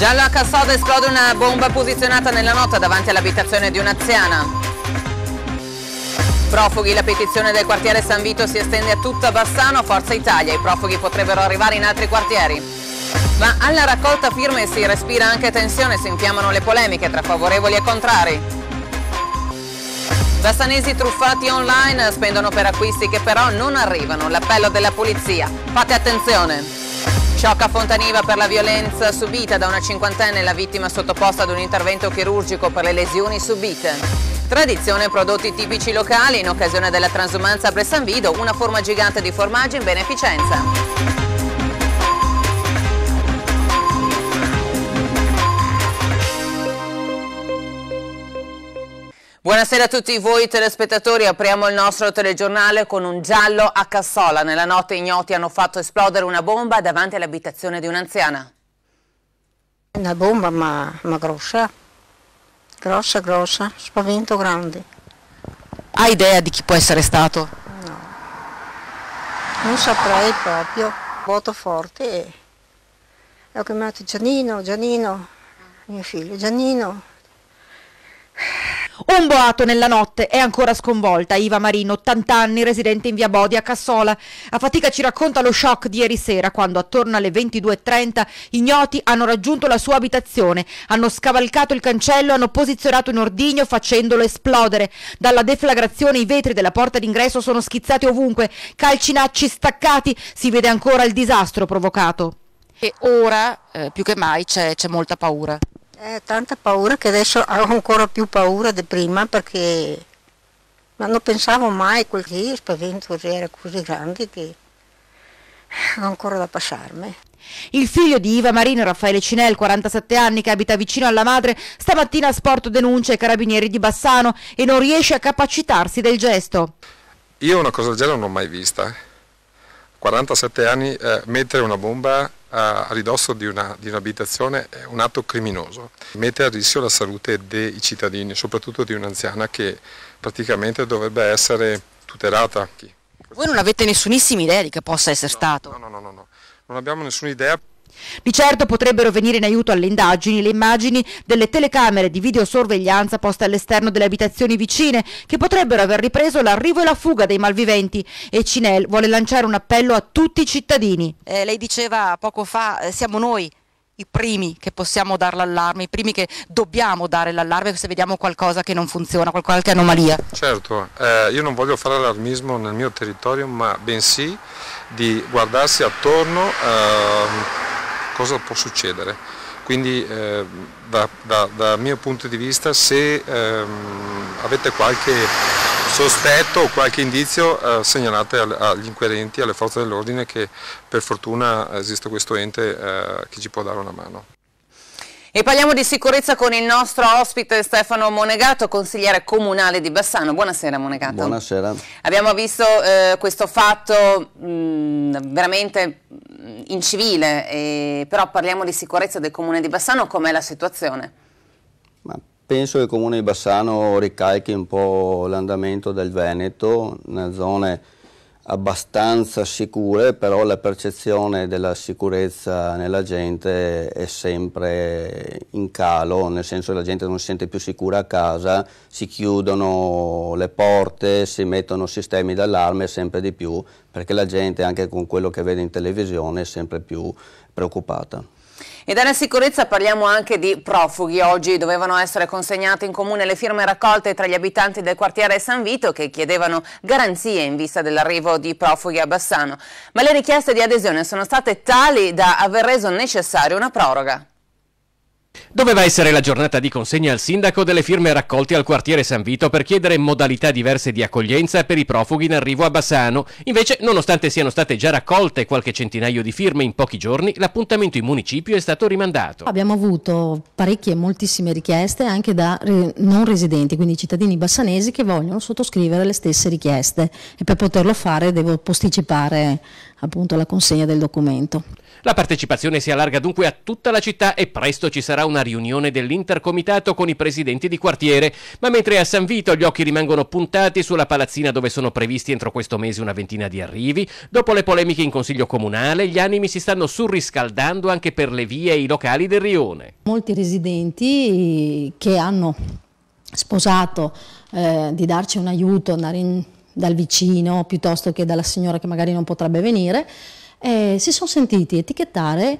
Giallo a Cassoda esplode una bomba posizionata nella notte davanti all'abitazione di un'aziana. Profughi, la petizione del quartiere San Vito si estende a tutta Bassano, Forza Italia, i profughi potrebbero arrivare in altri quartieri. Ma alla raccolta firme si respira anche tensione, si infiammano le polemiche tra favorevoli e contrari. Bassanesi truffati online spendono per acquisti che però non arrivano, l'appello della polizia. Fate attenzione! Sciocca Fontaniva per la violenza subita da una cinquantenne, la vittima sottoposta ad un intervento chirurgico per le lesioni subite. Tradizione prodotti tipici locali, in occasione della transumanza a Bressanvido, una forma gigante di formaggi in beneficenza. Buonasera a tutti voi telespettatori, apriamo il nostro telegiornale con un giallo a Cassola. Nella notte ignoti hanno fatto esplodere una bomba davanti all'abitazione di un'anziana. Una bomba ma, ma, grossa, grossa, grossa, spavento grande. Ha idea di chi può essere stato? No, non saprei proprio. Voto forte e ho chiamato Giannino, Giannino, mio figlio Giannino. Un boato nella notte è ancora sconvolta. Iva Marino, 80 anni, residente in via Bodi a Cassola. A fatica ci racconta lo shock di ieri sera quando attorno alle 22.30 ignoti hanno raggiunto la sua abitazione, hanno scavalcato il cancello, hanno posizionato un ordigno facendolo esplodere. Dalla deflagrazione i vetri della porta d'ingresso sono schizzati ovunque, calcinacci staccati, si vede ancora il disastro provocato. E ora eh, più che mai c'è molta paura. Eh, tanta paura che adesso ho ancora più paura di prima perché ma non pensavo mai quel che io spavento era così grande che ho ancora da passarmi. Il figlio di Iva Marino, Raffaele Cinel, 47 anni, che abita vicino alla madre, stamattina a Sporto denuncia ai carabinieri di Bassano e non riesce a capacitarsi del gesto. Io una cosa del genere non l'ho mai vista. 47 anni, eh, mettere una bomba a ridosso di, una, di un'abitazione è un atto criminoso, mette a rischio la salute dei cittadini, soprattutto di un'anziana che praticamente dovrebbe essere tutelata. Voi non avete nessunissima idea di che possa essere no, stato? No, no, no, no, no, non abbiamo nessuna idea. Di certo potrebbero venire in aiuto alle indagini le immagini delle telecamere di videosorveglianza poste all'esterno delle abitazioni vicine che potrebbero aver ripreso l'arrivo e la fuga dei malviventi e Cinel vuole lanciare un appello a tutti i cittadini. Eh, lei diceva poco fa eh, siamo noi i primi che possiamo dare l'allarme, i primi che dobbiamo dare l'allarme se vediamo qualcosa che non funziona, qualche anomalia. Certo, eh, io non voglio fare allarmismo nel mio territorio, ma bensì di guardarsi attorno ehm, cosa può succedere. Quindi eh, dal da, da mio punto di vista se ehm, avete qualche sospetto o qualche indizio eh, segnalate al, agli inquirenti, alle forze dell'ordine che per fortuna esiste questo ente eh, che ci può dare una mano. E parliamo di sicurezza con il nostro ospite Stefano Monegato, consigliere comunale di Bassano. Buonasera Monegato. Buonasera. Abbiamo visto eh, questo fatto mh, mm, veramente mm, incivile, eh, però parliamo di sicurezza del comune di Bassano, com'è la situazione? Ma penso che il comune di Bassano ricalchi un po' l'andamento del Veneto, nelle zone abbastanza sicure, però la percezione della sicurezza nella gente è sempre in calo, nel senso che la gente non si sente più sicura a casa, si chiudono le porte, si mettono sistemi d'allarme sempre di più, perché la gente anche con quello che vede in televisione è sempre più preoccupata. E dalla sicurezza parliamo anche di profughi. Oggi dovevano essere consegnate in comune le firme raccolte tra gli abitanti del quartiere San Vito che chiedevano garanzie in vista dell'arrivo di profughi a Bassano. Ma le richieste di adesione sono state tali da aver reso necessaria una proroga. Doveva essere la giornata di consegna al sindaco delle firme raccolte al quartiere San Vito per chiedere modalità diverse di accoglienza per i profughi in arrivo a Bassano. Invece, nonostante siano state già raccolte qualche centinaio di firme in pochi giorni, l'appuntamento in municipio è stato rimandato. Abbiamo avuto parecchie, e moltissime richieste anche da non residenti, quindi cittadini bassanesi che vogliono sottoscrivere le stesse richieste e per poterlo fare devo posticipare appunto la consegna del documento. La partecipazione si allarga dunque a tutta la città e presto ci sarà una riunione dell'intercomitato con i presidenti di quartiere, ma mentre a San Vito gli occhi rimangono puntati sulla palazzina dove sono previsti entro questo mese una ventina di arrivi, dopo le polemiche in consiglio comunale gli animi si stanno surriscaldando anche per le vie e i locali del rione. Molti residenti eh, che hanno sposato eh, di darci un aiuto, andare in, dal vicino piuttosto che dalla signora che magari non potrebbe venire, eh, si sono sentiti etichettare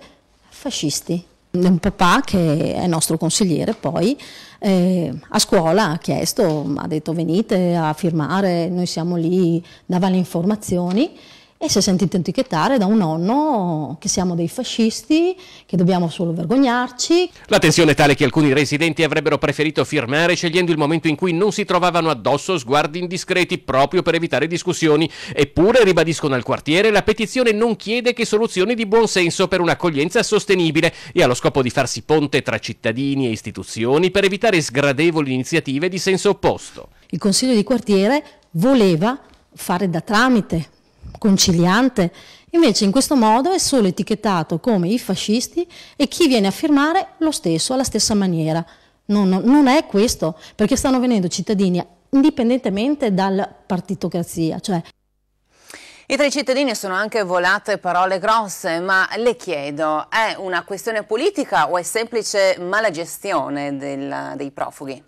fascisti. Un papà che è nostro consigliere poi eh, a scuola ha chiesto, ha detto venite a firmare, noi siamo lì, dava le informazioni e si è sentito etichettare da un nonno che siamo dei fascisti, che dobbiamo solo vergognarci. La tensione è tale che alcuni residenti avrebbero preferito firmare scegliendo il momento in cui non si trovavano addosso sguardi indiscreti proprio per evitare discussioni. Eppure, ribadiscono al quartiere, la petizione non chiede che soluzioni di buon senso per un'accoglienza sostenibile e ha lo scopo di farsi ponte tra cittadini e istituzioni per evitare sgradevoli iniziative di senso opposto. Il consiglio di quartiere voleva fare da tramite conciliante, invece in questo modo è solo etichettato come i fascisti e chi viene a firmare lo stesso, alla stessa maniera. Non, non è questo, perché stanno venendo cittadini indipendentemente dal partitocrazia. Cioè. E tra i cittadini sono anche volate parole grosse, ma le chiedo, è una questione politica o è semplice mala gestione del, dei profughi?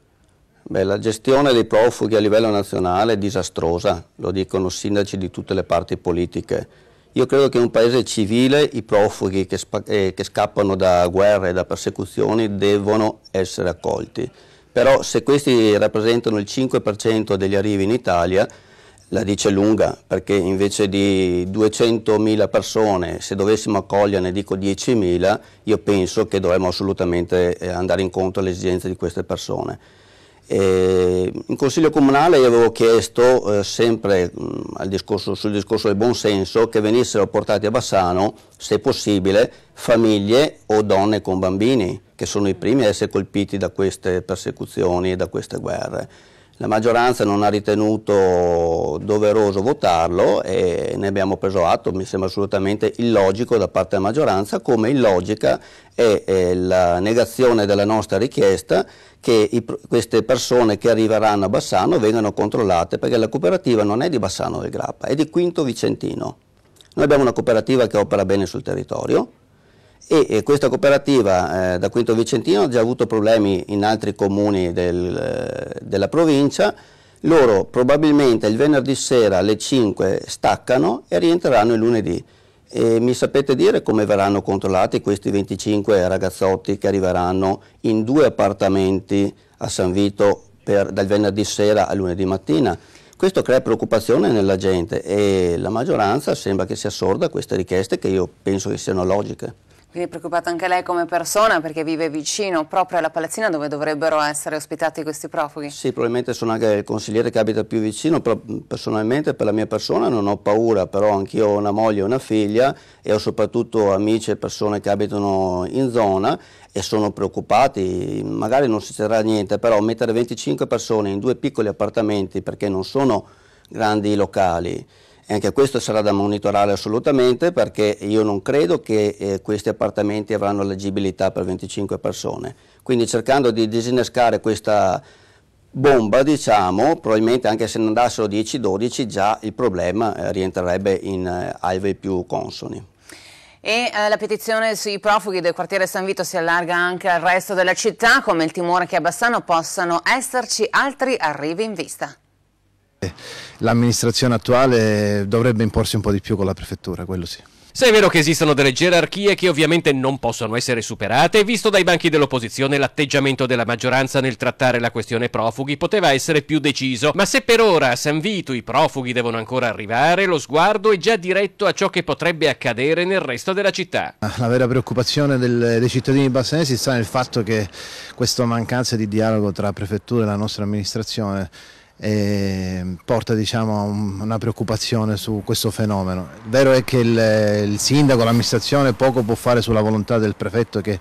Beh, la gestione dei profughi a livello nazionale è disastrosa, lo dicono sindaci di tutte le parti politiche. Io credo che in un paese civile i profughi che, eh, che scappano da guerre e da persecuzioni devono essere accolti. Però se questi rappresentano il 5% degli arrivi in Italia, la dice lunga, perché invece di 200.000 persone, se dovessimo accoglierne, dico 10.000, io penso che dovremmo assolutamente eh, andare incontro alle esigenze di queste persone. Eh, in consiglio comunale io avevo chiesto eh, sempre mh, mm, discorso, sul discorso del buon senso che venissero portati a Bassano, se possibile, famiglie o donne con bambini, che sono i primi a essere colpiti da queste persecuzioni e da queste guerre. La maggioranza non ha ritenuto doveroso votarlo e ne abbiamo preso atto, mi sembra assolutamente illogico da parte della maggioranza, come illogica è, è eh, la negazione della nostra richiesta che i, queste persone che arriveranno a Bassano vengano controllate perché la cooperativa non è di Bassano del Grappa, è di Quinto Vicentino. Noi abbiamo una cooperativa che opera bene sul territorio e, e questa cooperativa eh, da Quinto Vicentino ha già avuto problemi in altri comuni del, eh, della provincia loro probabilmente il venerdì sera alle 5 staccano e rientreranno il lunedì. E mi sapete dire come verranno controllati questi 25 ragazzotti che arriveranno in due appartamenti a San Vito per, dal venerdì sera al lunedì mattina? Questo crea preoccupazione nella gente e la maggioranza sembra che sia sorda a queste richieste che io penso che siano logiche. Quindi è preoccupata anche lei come persona perché vive vicino proprio alla palazzina dove dovrebbero essere ospitati questi profughi? Sì, probabilmente sono anche il consigliere che abita più vicino, però personalmente per la mia persona non ho paura, però anch'io ho una moglie e una figlia e ho soprattutto amici e persone che abitano in zona e sono preoccupati, magari non succederà niente, però mettere 25 persone in due piccoli appartamenti perché non sono grandi locali e anche questo sarà da monitorare assolutamente perché io non credo che eh, questi appartamenti avranno leggibilità per 25 persone. Quindi cercando di disinnescare questa bomba, diciamo, probabilmente anche se ne andassero 10-12 già il problema eh, rientrerebbe in eh, alvei più consoni. E eh, la petizione sui profughi del quartiere San Vito si allarga anche al resto della città, come il timore che a Bassano possano esserci altri arrivi in vista. L'amministrazione attuale dovrebbe imporsi un po' di più con la prefettura, quello sì. Se è vero che esistono delle gerarchie che ovviamente non possono essere superate, visto dai banchi dell'opposizione l'atteggiamento della maggioranza nel trattare la questione profughi poteva essere più deciso, ma se per ora a San Vito i profughi devono ancora arrivare, lo sguardo è già diretto a ciò che potrebbe accadere nel resto della città. La vera preoccupazione del, dei cittadini bassanesi sta nel fatto che questa mancanza di dialogo tra prefettura e la nostra amministrazione eh, porta diciamo, una preoccupazione su questo fenomeno. Il vero è che il, il sindaco, l'amministrazione poco può fare sulla volontà del prefetto che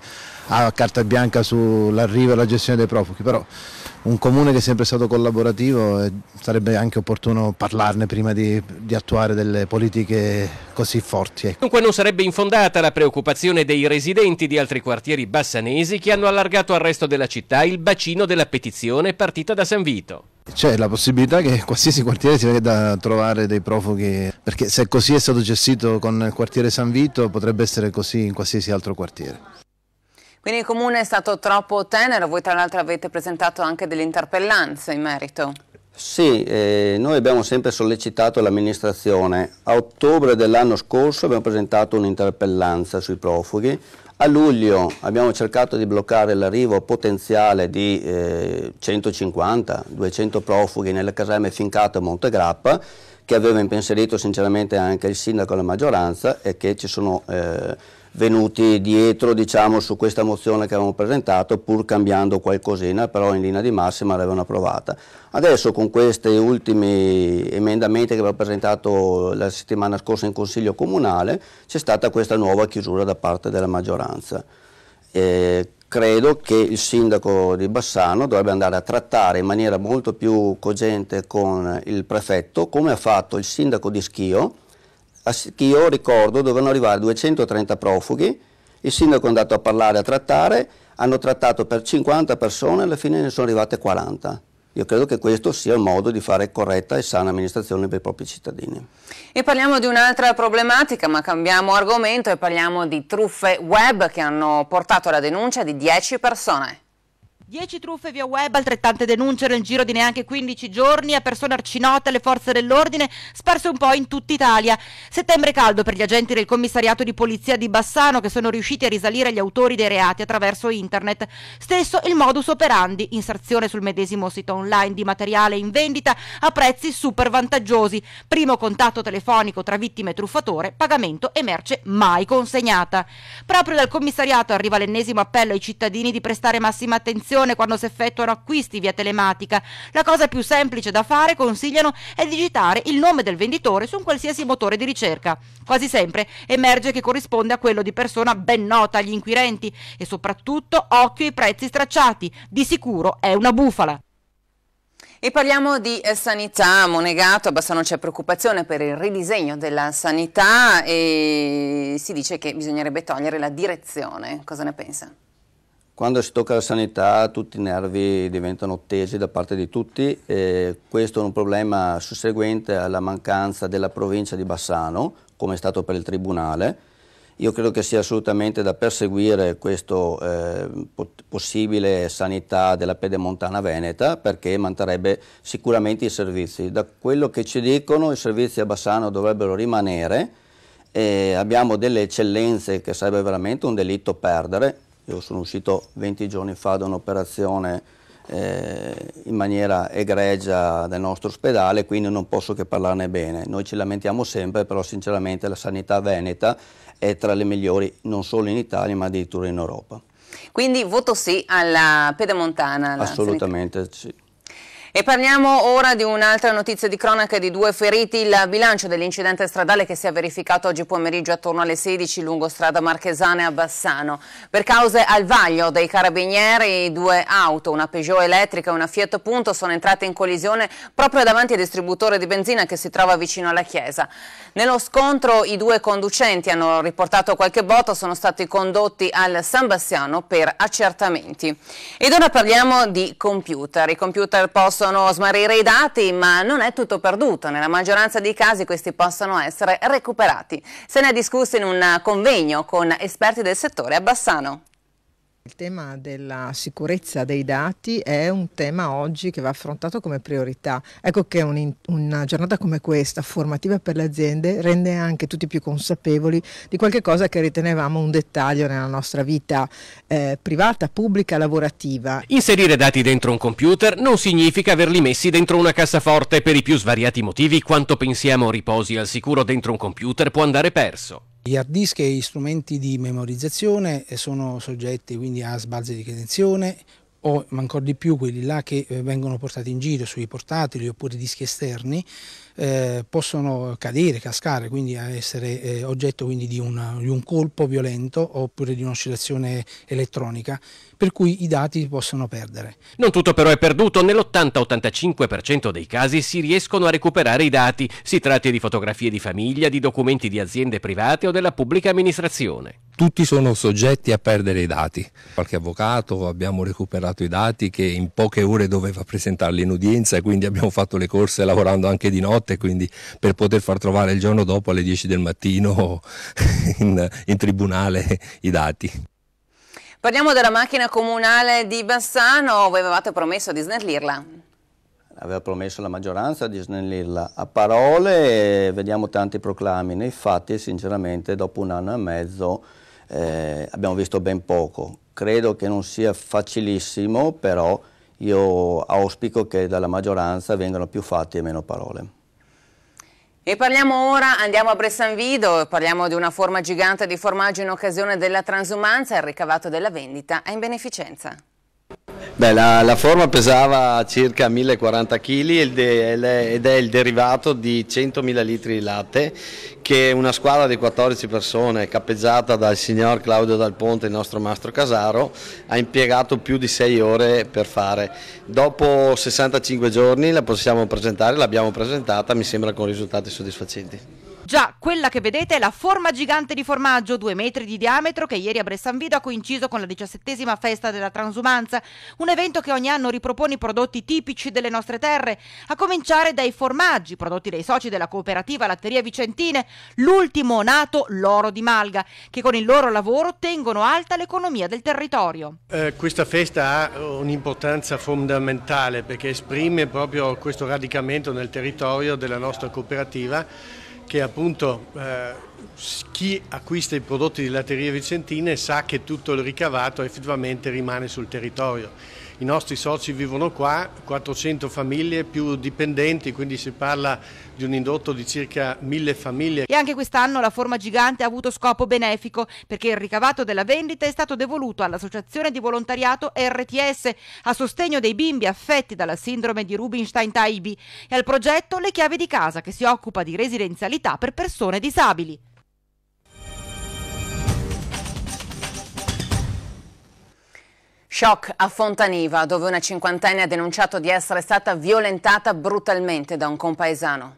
ha carta bianca sull'arrivo e la gestione dei profughi, però un comune che è sempre stato collaborativo eh, sarebbe anche opportuno parlarne prima di, di, attuare delle politiche così forti. Ecco. Dunque non sarebbe infondata la preoccupazione dei residenti di altri quartieri bassanesi che hanno allargato al resto della città il bacino della petizione partita da San Vito. C'è la possibilità che qualsiasi quartiere si veda trovare dei profughi, perché se così è stato gestito con il quartiere San Vito potrebbe essere così in qualsiasi altro quartiere. Quindi il comune è stato troppo tenero, voi tra l'altro avete presentato anche delle interpellanze in merito. Sì, eh, noi abbiamo sempre sollecitato l'amministrazione. A ottobre dell'anno scorso abbiamo presentato un'interpellanza sui profughi, a luglio abbiamo cercato di bloccare l'arrivo potenziale di eh, 150-200 profughi nelle caserme Fincato e Montegrappa, che aveva impensierito sinceramente anche il sindaco e la maggioranza e che ci sono... Eh, venuti dietro diciamo, su questa mozione che avevamo presentato, pur cambiando qualcosina, però in linea di massima l'avevano approvata. Adesso con questi ultimi emendamenti che abbiamo presentato la settimana scorsa in Consiglio Comunale c'è stata questa nuova chiusura da parte della maggioranza. Eh, credo che il sindaco di Bassano dovrebbe andare a trattare in maniera molto più cogente con il prefetto, come ha fatto il sindaco di Schio, che io ricordo dovevano arrivare 230 profughi, il sindaco è andato a parlare, a trattare, hanno trattato per 50 persone, e alla fine ne sono arrivate 40. Io credo che questo sia il modo di fare corretta e sana amministrazione per i propri cittadini. E parliamo di un'altra problematica, ma cambiamo argomento e parliamo di truffe web che hanno portato alla denuncia di 10 persone. 10 truffe via web, altrettante denunce nel giro di neanche 15 giorni a persone arcinote alle forze dell'ordine sparse un po' in tutta Italia. Settembre caldo per gli agenti del commissariato di polizia di Bassano che sono riusciti a risalire gli autori dei reati attraverso internet. Stesso il modus operandi, inserzione sul medesimo sito online di materiale in vendita a prezzi super vantaggiosi, primo contatto telefonico tra vittima e truffatore, pagamento e merce mai consegnata. Proprio dal commissariato arriva l'ennesimo appello ai cittadini di prestare massima attenzione transazione quando si effettuano acquisti via telematica. La cosa più semplice da fare, consigliano, è digitare il nome del venditore su un qualsiasi motore di ricerca. Quasi sempre emerge che corrisponde a quello di persona ben nota agli inquirenti e soprattutto occhio ai prezzi stracciati. Di sicuro è una bufala. E parliamo di eh, sanità, a Monegato, a Bassano c'è preoccupazione per il ridisegno della sanità e si dice che bisognerebbe togliere la direzione, cosa ne pensa? Quando si tocca la sanità tutti i nervi diventano tesi da parte di tutti, eh, questo è un problema susseguente alla mancanza della provincia di Bassano, come è stato per il Tribunale. Io credo che sia assolutamente da perseguire questa eh, possibile sanità della pedemontana veneta perché manterrebbe sicuramente i servizi. Da quello che ci dicono i servizi a Bassano dovrebbero rimanere, eh, abbiamo delle eccellenze che sarebbe veramente un delitto perdere, io sono uscito 20 giorni fa da un'operazione eh, in maniera egregia del nostro ospedale, quindi non posso che parlarne bene. Noi ci lamentiamo sempre, però sinceramente la sanità veneta è tra le migliori non solo in Italia ma addirittura in Europa. Quindi voto sì alla Pedemontana? Alla Assolutamente sanità. sì. E parliamo ora di un'altra notizia di cronaca di due feriti. Il bilancio dell'incidente stradale che si è verificato oggi pomeriggio attorno alle 16 lungo strada Marchesane a Bassano. Per cause al vaglio dei carabinieri, due auto, una Peugeot elettrica e una Fiat Punto, sono entrate in collisione proprio davanti al distributore di benzina che si trova vicino alla chiesa. Nello scontro i due conducenti hanno riportato qualche botto, sono stati condotti al San Bassiano per accertamenti. Ed ora parliamo di computer. I computer possono possono smarrire i dati, ma non è tutto perduto. Nella maggioranza dei casi questi possono essere recuperati. Se ne è discusso in un convegno con esperti del settore a Bassano. Il tema della sicurezza dei dati è un tema oggi che va affrontato come priorità. Ecco che un, una giornata come questa, formativa per le aziende, rende anche tutti più consapevoli di qualche cosa che ritenevamo un dettaglio nella nostra vita eh, privata, pubblica, lavorativa. Inserire dati dentro un computer non significa averli messi dentro una cassaforte per i più svariati motivi. Quanto pensiamo riposi al sicuro dentro un computer può andare perso. Gli hard disk e gli strumenti di memorizzazione eh, sono soggetti quindi a sbalzi di credenzione o ancora di più quelli là che eh, vengono portati in giro sui portatili oppure dischi esterni eh, possono cadere, cascare, quindi essere eh, oggetto quindi di, una, di, un colpo violento oppure di un'oscillazione elettronica, per cui i dati possono perdere. Non tutto però è perduto, nell'80-85% dei casi si riescono a recuperare i dati, si tratti di fotografie di famiglia, di documenti di aziende private o della pubblica amministrazione. Tutti sono soggetti a perdere i dati. Qualche avvocato abbiamo recuperato i dati che in poche ore doveva presentarli in udienza e quindi abbiamo fatto le corse lavorando anche di notte notte, quindi per poter far trovare il giorno dopo alle 10 del mattino in, in tribunale i dati. Parliamo della macchina comunale di Bassano, voi avevate promesso di snellirla. Aveva promesso la maggioranza di snellirla. A parole vediamo tanti proclami, nei fatti sinceramente dopo un anno e mezzo eh, abbiamo visto ben poco. Credo che non sia facilissimo, però io auspico che dalla maggioranza vengano più fatti e meno parole. E parliamo ora, andiamo a Bressanvido, parliamo di una forma gigante di formaggio in occasione della transumanza, il ricavato della vendita è in beneficenza. Beh, la, la, forma pesava circa 1040 kg ed è il derivato di 100.000 litri di latte che una squadra di 14 persone cappeggiata dal signor Claudio Dal Ponte, il nostro mastro Casaro, ha impiegato più di 6 ore per fare. Dopo 65 giorni la possiamo presentare, l'abbiamo presentata, mi sembra con risultati soddisfacenti. Già, quella che vedete è la forma gigante di formaggio, due metri di diametro, che ieri a Bressan ha coinciso con la diciassettesima festa della transumanza, un evento che ogni anno ripropone i prodotti tipici delle nostre terre, a cominciare dai formaggi, prodotti dai soci della cooperativa Latteria Vicentine, l'ultimo nato l'oro di Malga, che con il loro lavoro tengono alta l'economia del territorio. Eh, questa festa ha un'importanza fondamentale perché esprime proprio questo radicamento nel territorio della nostra cooperativa che appunto eh, chi acquista i prodotti di latterie vicentine sa che tutto il ricavato effettivamente rimane sul territorio i nostri soci vivono qua, 400 famiglie più dipendenti, quindi si parla di un indotto di circa 1000 famiglie. E anche quest'anno la forma gigante ha avuto scopo benefico perché il ricavato della vendita è stato devoluto all'associazione di volontariato RTS a sostegno dei bimbi affetti dalla sindrome di Rubinstein-Taibi e al progetto Le chiavi di casa che si occupa di residenzialità per persone disabili. Shock a Fontaniva, dove una cinquantenne ha denunciato di essere stata violentata brutalmente da un compaesano.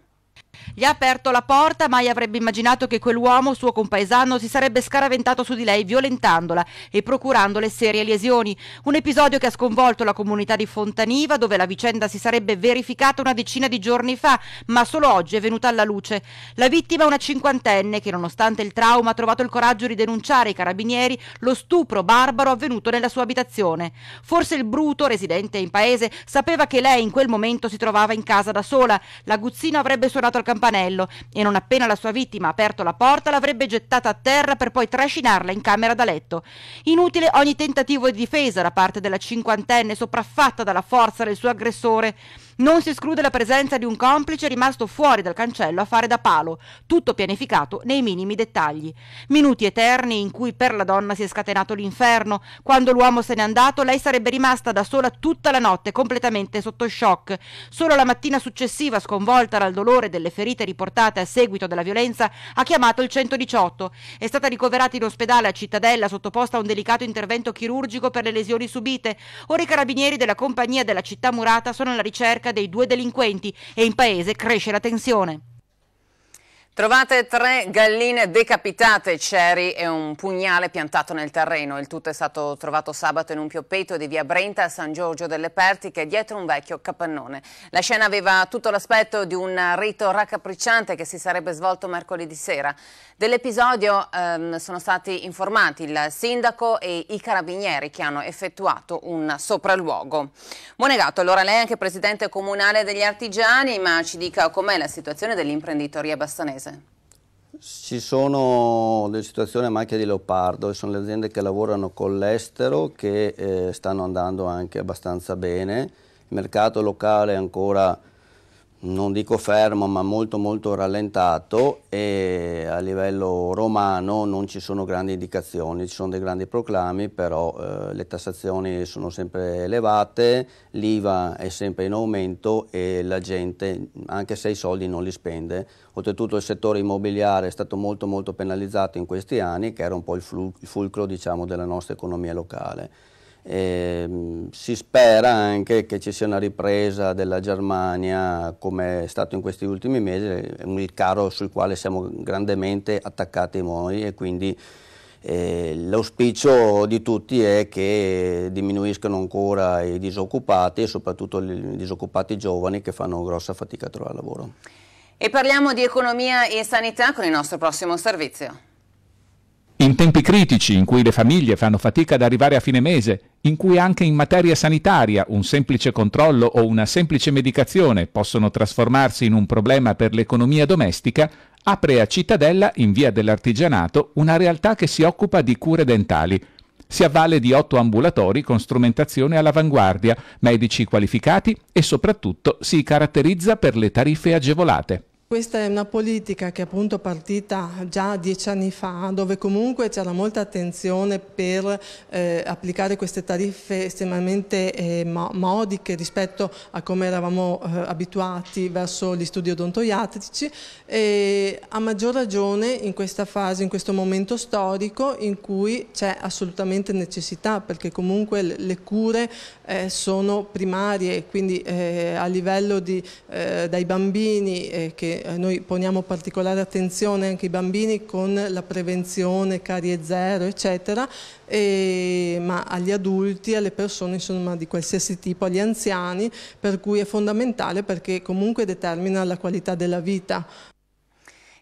Gli ha aperto la porta, mai avrebbe immaginato che quell'uomo, suo compaesano, si sarebbe scaraventato su di lei violentandola e procurandole serie lesioni. Un episodio che ha sconvolto la comunità di Fontaniva, dove la vicenda si sarebbe verificata una decina di giorni fa, ma solo oggi è venuta alla luce. La vittima è una cinquantenne che, nonostante il trauma, ha trovato il coraggio di denunciare ai carabinieri lo stupro barbaro avvenuto nella sua abitazione. Forse il Bruto, residente in paese, sapeva che lei in quel momento si trovava in casa da sola. L'aguzzino avrebbe suonato al campanello e non appena la sua vittima ha aperto la porta l'avrebbe gettata a terra per poi trascinarla in camera da letto. Inutile ogni tentativo di difesa da parte della cinquantenne sopraffatta dalla forza del suo aggressore. Non si esclude la presenza di un complice rimasto fuori dal cancello a fare da palo, tutto pianificato nei minimi dettagli. Minuti eterni in cui per la donna si è scatenato l'inferno, quando l'uomo se n'è andato lei sarebbe rimasta da sola tutta la notte completamente sotto shock. Solo la mattina successiva, sconvolta dal dolore delle ferite riportate a seguito della violenza, ha chiamato il 118. È stata ricoverata in ospedale a Cittadella sottoposta a un delicato intervento chirurgico per le lesioni subite. Ora i carabinieri della compagnia della città murata sono alla ricerca ricerca dei due delinquenti e in paese cresce la tensione. Trovate tre galline decapitate, ceri e un pugnale piantato nel terreno. Il tutto è stato trovato sabato in un pioppeto di via Brenta a San Giorgio delle Pertiche dietro un vecchio capannone. La scena aveva tutto l'aspetto di un rito raccapricciante che si sarebbe svolto mercoledì sera. Dell'episodio ehm, sono stati informati il sindaco e i carabinieri che hanno effettuato un sopralluogo. Monegato, allora lei è anche presidente comunale degli artigiani, ma ci dica com'è la situazione dell'imprenditoria bassanese imprese? Ci sono delle situazioni a macchia di leopardo, sono le aziende che lavorano con l'estero che eh, stanno andando anche abbastanza bene, il mercato locale è ancora non dico fermo ma molto molto rallentato e a livello romano non ci sono grandi indicazioni, ci sono dei grandi proclami però eh, le tassazioni sono sempre elevate, l'IVA è sempre in aumento e la gente anche se i soldi non li spende, oltretutto il settore immobiliare è stato molto molto penalizzato in questi anni che era un po' il, fulcro diciamo, della nostra economia locale. E, ehm, si spera anche che ci sia una ripresa della Germania come è stato in questi ultimi mesi, è un carro sul quale siamo grandemente attaccati noi e quindi eh, l'auspicio di tutti è che diminuiscano ancora i disoccupati e soprattutto i disoccupati giovani che fanno grossa fatica a trovare lavoro. E parliamo di economia e sanità con il nostro prossimo servizio. In tempi critici, in cui le famiglie fanno fatica ad arrivare a fine mese, in cui anche in materia sanitaria un semplice controllo o una semplice medicazione possono trasformarsi in un problema per l'economia domestica, apre a Cittadella, in via dell'Artigianato, una realtà che si occupa di cure dentali. Si avvale di otto ambulatori con strumentazione all'avanguardia, medici qualificati e soprattutto si caratterizza per le tariffe agevolate. Questa è una politica che è appunto partita già dieci anni fa, dove comunque c'era molta attenzione per eh, applicare queste tariffe estremamente eh, modiche rispetto a come eravamo eh, abituati verso gli studi odontoiatrici e a maggior ragione in questa fase, in questo momento storico in cui c'è assolutamente necessità perché comunque le cure eh, sono primarie, quindi eh, a livello di, eh, dai bambini che eh, noi poniamo particolare attenzione anche ai bambini con la prevenzione, carie zero eccetera, e, ma agli adulti, alle persone insomma, di qualsiasi tipo, agli anziani, per cui è fondamentale perché comunque determina la qualità della vita.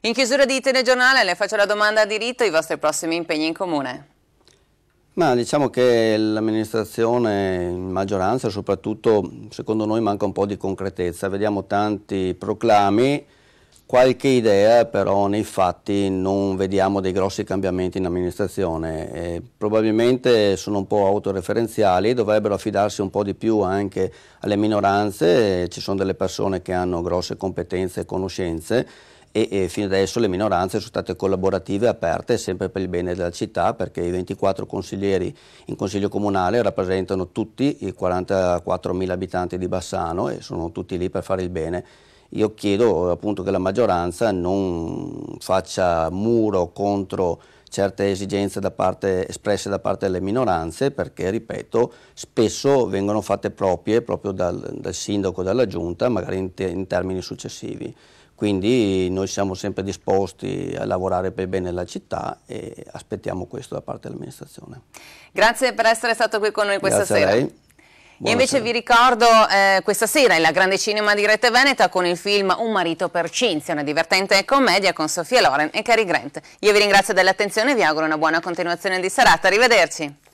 In chiusura di telegiornale le faccio la domanda a diritto, i vostri prossimi impegni in comune. Ma diciamo che l'amministrazione in maggioranza soprattutto secondo noi manca un po' di concretezza, vediamo tanti proclami Qualche idea però nei fatti non vediamo dei grossi cambiamenti in amministrazione, eh, probabilmente sono un po' autoreferenziali, dovrebbero affidarsi un po' di più anche alle minoranze, ci sono delle persone che hanno grosse competenze e conoscenze e, e fino adesso le minoranze sono state collaborative e aperte sempre per il bene della città perché i 24 consiglieri in consiglio comunale rappresentano tutti i 44.000 abitanti di Bassano e sono tutti lì per fare il bene io chiedo appunto che la maggioranza non faccia muro contro certe esigenze da parte, espresse da parte delle minoranze perché, ripeto, spesso vengono fatte proprie proprio dal, dal sindaco, dalla giunta, magari in, te, in, termini successivi. Quindi noi siamo sempre disposti a lavorare per bene la città e aspettiamo questo da parte dell'amministrazione. Grazie per essere stato qui con noi questa Grazie sera. Buonasera. Io invece vi ricordo eh, questa sera la Grande Cinema di Rete Veneta con il film Un marito per Cinzia, una divertente commedia con Sofia Loren e Cary Grant. Io vi ringrazio dell'attenzione e vi auguro una buona continuazione di serata. Arrivederci.